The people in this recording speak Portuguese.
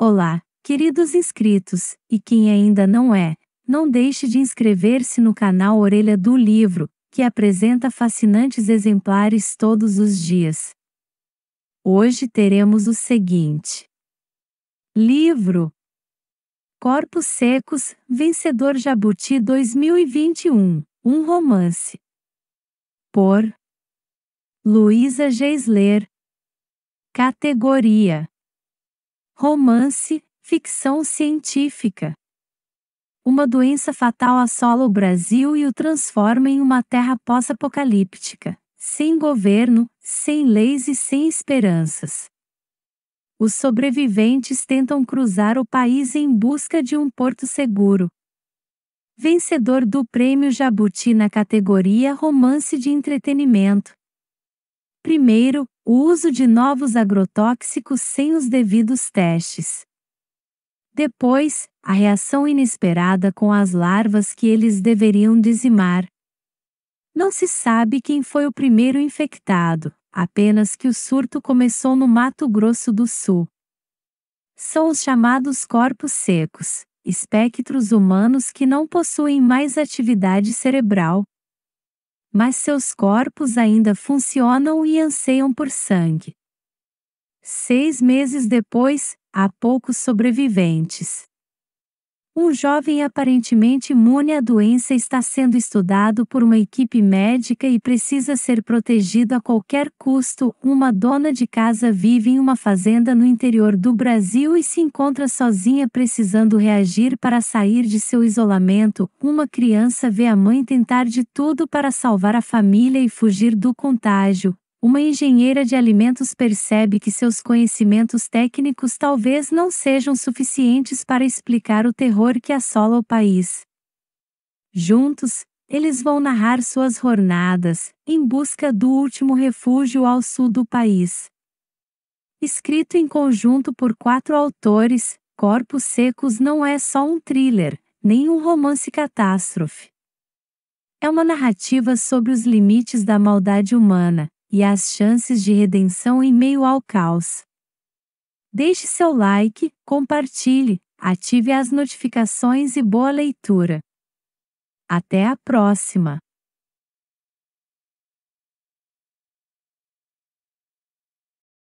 Olá, queridos inscritos, e quem ainda não é, não deixe de inscrever-se no canal Orelha do Livro, que apresenta fascinantes exemplares todos os dias. Hoje teremos o seguinte: Livro Corpos Secos, Vencedor Jabuti 2021, um romance. Por Luísa Geisler. Categoria romance, ficção científica. Uma doença fatal assola o Brasil e o transforma em uma terra pós-apocalíptica, sem governo, sem leis e sem esperanças. Os sobreviventes tentam cruzar o país em busca de um porto seguro. Vencedor do Prêmio Jabuti na categoria Romance de Entretenimento, Primeiro, o uso de novos agrotóxicos sem os devidos testes. Depois, a reação inesperada com as larvas que eles deveriam dizimar. Não se sabe quem foi o primeiro infectado, apenas que o surto começou no Mato Grosso do Sul. São os chamados corpos secos, espectros humanos que não possuem mais atividade cerebral, mas seus corpos ainda funcionam e anseiam por sangue. Seis meses depois, há poucos sobreviventes. Um jovem aparentemente imune à doença está sendo estudado por uma equipe médica e precisa ser protegido a qualquer custo. Uma dona de casa vive em uma fazenda no interior do Brasil e se encontra sozinha precisando reagir para sair de seu isolamento. Uma criança vê a mãe tentar de tudo para salvar a família e fugir do contágio uma engenheira de alimentos percebe que seus conhecimentos técnicos talvez não sejam suficientes para explicar o terror que assola o país. Juntos, eles vão narrar suas jornadas, em busca do último refúgio ao sul do país. Escrito em conjunto por quatro autores, Corpos Secos não é só um thriller, nem um romance catástrofe. É uma narrativa sobre os limites da maldade humana, e as chances de redenção em meio ao caos. Deixe seu like, compartilhe, ative as notificações e boa leitura. Até a próxima!